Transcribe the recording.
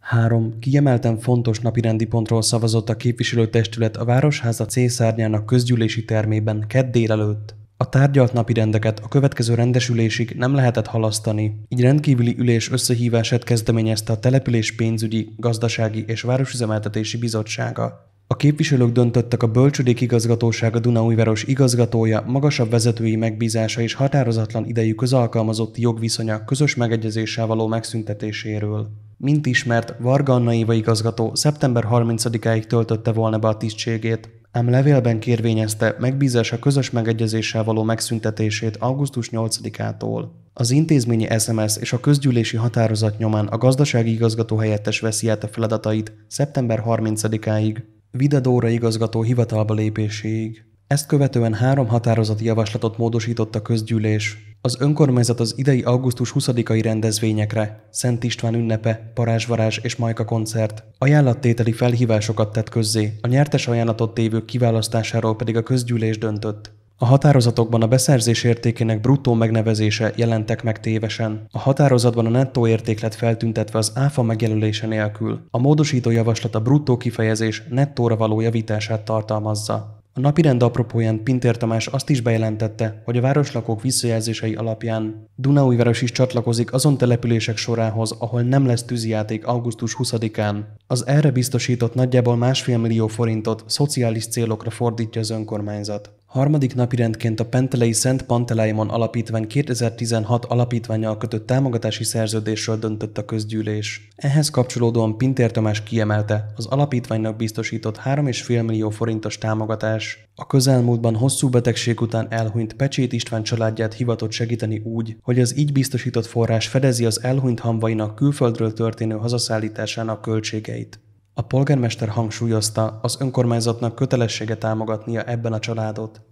3. Kiemelten fontos napirendi pontról szavazott a képviselőtestület a Városháza C szárnyának közgyűlési termében kedd délelőtt. A tárgyalt napirendeket a következő rendesülésig nem lehetett halasztani, így rendkívüli ülés összehívását kezdeményezte a Település pénzügyi, gazdasági és városüzemeltetési bizottsága. A képviselők döntöttek a Bölcsödék a Dunaújváros igazgatója, magasabb vezetői megbízása és határozatlan idejű közalkalmazotti jogviszonya közös megegyezéssel való megszüntetéséről. Mint ismert, Varga Anna Éva igazgató szeptember 30-áig töltötte volna be a tisztségét, ám levélben kérvényezte megbízása közös megegyezéssel való megszüntetését augusztus 8-ától. Az intézményi SMS és a közgyűlési határozat nyomán a gazdasági igazgató helyettes veszi át a feladatait szeptember 30-áig, Vida Dóra igazgató hivatalba lépéséig. Ezt követően három határozati javaslatot módosított a közgyűlés, az önkormányzat az idei augusztus 20-ai rendezvényekre, Szent István ünnepe, Parázsvarázs és Majka koncert ajánlattételi felhívásokat tett közzé, a nyertes ajánlatot tévők kiválasztásáról pedig a közgyűlés döntött. A határozatokban a beszerzés értékének bruttó megnevezése jelentek meg tévesen. A határozatban a nettó érték lett feltüntetve az áfa megjelölése nélkül. A módosító javaslat a bruttó kifejezés nettóra való javítását tartalmazza. A napirend apropóján Pintér Tamás azt is bejelentette, hogy a városlakók visszajelzései alapján Dunaújváros is csatlakozik azon települések sorához, ahol nem lesz tűzijáték augusztus 20-án. Az erre biztosított nagyjából másfél millió forintot szociális célokra fordítja az önkormányzat. Harmadik napirendként a Pentelei Szent Panteleimon Alapítvány 2016 alapítványjal kötött támogatási szerződésről döntött a közgyűlés. Ehhez kapcsolódóan Pintér Tamás kiemelte, az alapítványnak biztosított 3,5 millió forintos támogatás. A közelmúltban hosszú betegség után elhunyt Pecsét István családját hivatott segíteni úgy, hogy az így biztosított forrás fedezi az elhunyt hamvainak külföldről történő hazaszállításának költségeit. A polgármester hangsúlyozta, az önkormányzatnak kötelessége támogatnia ebben a családot.